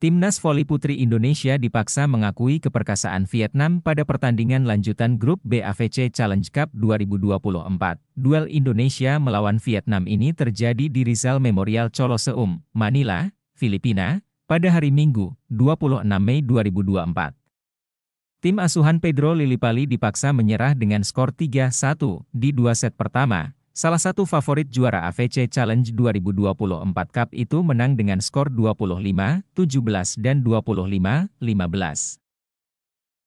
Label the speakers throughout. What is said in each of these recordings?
Speaker 1: Timnas voli putri Indonesia dipaksa mengakui keperkasaan Vietnam pada pertandingan lanjutan grup BAVC Challenge Cup 2024. Duel Indonesia melawan Vietnam ini terjadi di Rizal Memorial Choloseum, Manila, Filipina, pada hari Minggu, 26 Mei 2024. Tim asuhan Pedro Pali dipaksa menyerah dengan skor 3-1 di dua set pertama, Salah satu favorit juara AVC Challenge 2024 Cup itu menang dengan skor 25, 17 dan 25, 15.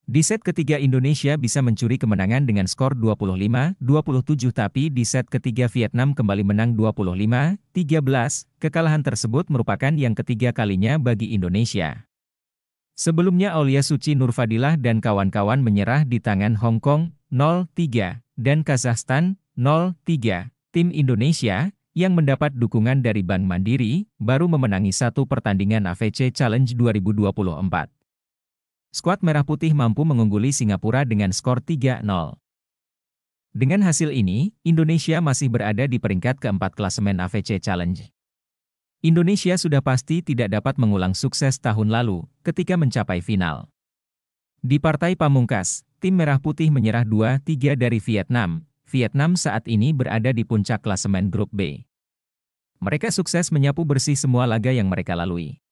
Speaker 1: Di set ketiga Indonesia bisa mencuri kemenangan dengan skor 25, 27 tapi di set ketiga Vietnam kembali menang 25, 13. Kekalahan tersebut merupakan yang ketiga kalinya bagi Indonesia. Sebelumnya Aulia Suci Nurfadilah dan kawan-kawan menyerah di tangan Hong Kong 0-3 dan Kazakhstan 03. tim Indonesia, yang mendapat dukungan dari Bank Mandiri, baru memenangi satu pertandingan AVC Challenge 2024. Skuad Merah Putih mampu mengungguli Singapura dengan skor 3-0. Dengan hasil ini, Indonesia masih berada di peringkat keempat klasemen AVC Challenge. Indonesia sudah pasti tidak dapat mengulang sukses tahun lalu ketika mencapai final. Di partai pamungkas, tim Merah Putih menyerah 2-3 dari Vietnam, Vietnam saat ini berada di puncak klasemen grup B. Mereka sukses menyapu bersih semua laga yang mereka lalui.